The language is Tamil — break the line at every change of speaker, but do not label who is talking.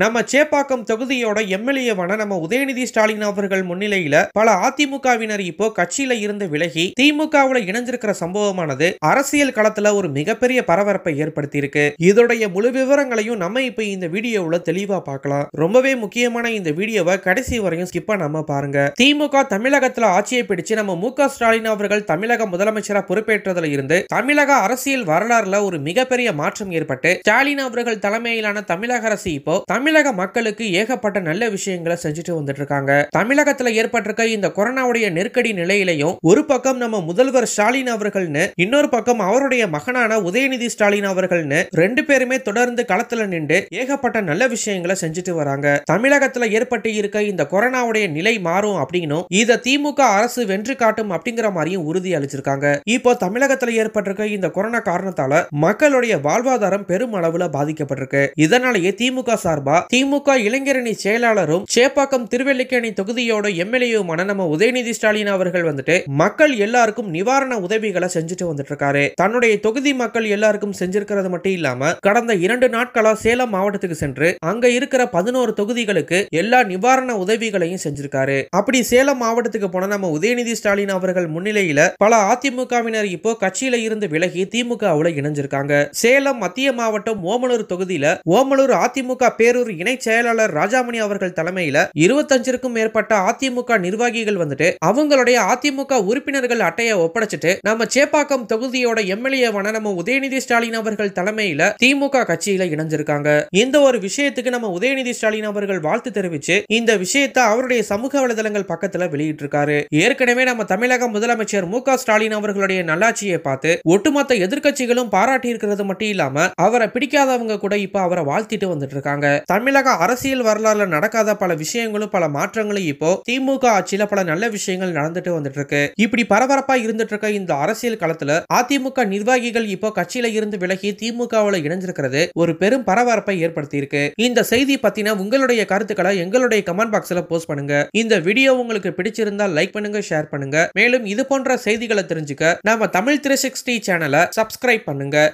நம்ம சேப்பாக்கம் தொகுதியோட எம்எல்ஏவான நம்ம உதயநிதி ஸ்டாலின் அவர்கள் முன்னிலையில பல அதிமுகவினர் இப்போ கட்சியில இருந்து விலகி திமுகவுல இணைஞ்சிருக்கிற சம்பவமானது அரசியல் களத்துல ஒரு மிகப்பெரிய பரபரப்பை ஏற்படுத்தி இருக்கு இதோடைய முழு விவரங்களையும் நம்ம இப்ப இந்த வீடியோவுல தெளிவா பார்க்கலாம் ரொம்பவே முக்கியமான இந்த வீடியோவை கடைசி வரையும் ஸ்கிப்பா நம்ம பாருங்க திமுக தமிழகத்துல ஆட்சியை பிடிச்சு நம்ம மு ஸ்டாலின் அவர்கள் தமிழக முதலமைச்சரா பொறுப்பேற்றதுல இருந்து தமிழக அரசியல் வரலாறுல ஒரு மிகப்பெரிய மாற்றம் ஏற்பட்டு ஸ்டாலின் அவர்கள் தலைமையிலான தமிழக அரசு இப்போ தமிழக மக்களுக்கு ஏகப்பட்ட நல்ல விஷயங்களை செஞ்சுட்டு வந்துட்டு இருக்காங்க தமிழகத்துல ஏற்பட்டிருக்க இந்த கொரோனாவுடைய நெருக்கடி நிலையிலையும் ஒரு பக்கம் நம்ம முதல்வர் ஸ்டாலின் அவர்கள்னு இன்னொரு பக்கம் அவருடைய மகனான உதயநிதி ஸ்டாலின் அவர்கள்னு ரெண்டு பேருமே தொடர்ந்து களத்துல நின்று ஏகப்பட்ட நல்ல விஷயங்களை செஞ்சுட்டு வராங்க தமிழகத்துல ஏற்பட்டு இருக்க இந்த கொரோனாவுடைய நிலை மாறும் அப்படின்னும் இத திமுக அரசு வென்று காட்டும் அப்படிங்கிற மாதிரியும் உறுதி அளிச்சிருக்காங்க இப்போ தமிழகத்துல ஏற்பட்டிருக்க இந்த கொரோனா காரணத்தால மக்களுடைய வாழ்வாதாரம் பெரும் அளவுல பாதிக்கப்பட்டிருக்கு இதனாலேயே திமுக சார்பாக சார்பா திமுக இளைஞரணி செயலாளரும் சேப்பாக்கம் திருவல்லிக்கேணி தொகுதியோட எம்எல்ஏயுமான நம்ம உதயநிதி ஸ்டாலின் அவர்கள் வந்துட்டு மக்கள் எல்லாருக்கும் நிவாரண உதவிகளை செஞ்சுட்டு வந்துட்டு இருக்காரு தன்னுடைய தொகுதி மக்கள் எல்லாருக்கும் செஞ்சிருக்கிறது மட்டும் இல்லாம கடந்த இரண்டு நாட்களா சேலம் மாவட்டத்துக்கு சென்று அங்க இருக்கிற பதினோரு தொகுதிகளுக்கு எல்லா நிவாரண உதவிகளையும் செஞ்சிருக்காரு அப்படி சேலம் மாவட்டத்துக்கு போன நம்ம உதயநிதி ஸ்டாலின் அவர்கள் முன்னிலையில பல அதிமுகவினர் இப்போ கட்சியில இருந்து விலகி திமுகவுல இணைஞ்சிருக்காங்க சேலம் மத்திய மாவட்டம் ஓமலூர் தொகுதியில ஓமலூர் அதிமுக பேரு பேரூர் இணை செயலாளர் ராஜாமணி அவர்கள் தலைமையில இருபத்தஞ்சிற்கும் மேற்பட்ட அதிமுக நிர்வாகிகள் வந்துட்டு அவங்களுடைய அதிமுக உறுப்பினர்கள் அட்டையை ஒப்படைச்சிட்டு நம்ம சேப்பாக்கம் தொகுதியோட எம்எல்ஏவான நம்ம உதயநிதி ஸ்டாலின் அவர்கள் தலைமையில திமுக கட்சியில இணைஞ்சிருக்காங்க இந்த ஒரு விஷயத்துக்கு நம்ம உதயநிதி ஸ்டாலின் அவர்கள் வாழ்த்து தெரிவிச்சு இந்த விஷயத்தை அவருடைய சமூக வலைதளங்கள் பக்கத்துல வெளியிட்டிருக்காரு ஏற்கனவே நம்ம தமிழக முதலமைச்சர் மு ஸ்டாலின் அவர்களுடைய நல்லாட்சியை பார்த்து ஒட்டுமொத்த எதிர்கட்சிகளும் பாராட்டி இருக்கிறது மட்டும் இல்லாம அவரை பிடிக்காதவங்க கூட இப்ப அவரை வாழ்த்திட்டு வந்துட்டு இருக்காங்க தமிழக அரசியல் வரலாறுல நடக்காத பல விஷயங்களும் பல மாற்றங்களும் இப்போ திமுக ஆட்சியில பல நல்ல விஷயங்கள் நடந்துட்டு வந்துட்டு இருக்கு இப்படி பரபரப்பா இருந்துட்டு இருக்க இந்த அரசியல் களத்துல அதிமுக நிர்வாகிகள் இப்போ கட்சியில இருந்து விலகி திமுகவுல இணைஞ்சிருக்கிறது ஒரு பெரும் பரபரப்பை ஏற்படுத்தி இருக்கு இந்த செய்தி பத்தின உங்களுடைய கருத்துக்களை எங்களுடைய கமெண்ட் பாக்ஸ்ல போஸ்ட் பண்ணுங்க இந்த வீடியோ உங்களுக்கு பிடிச்சிருந்தா லைக் பண்ணுங்க ஷேர் பண்ணுங்க மேலும் இது போன்ற செய்திகளை தெரிஞ்சுக்க நம்ம தமிழ் த்ரீ சிக்ஸ்டி சேனலை சப்ஸ்கிரைப் பண்ணுங்க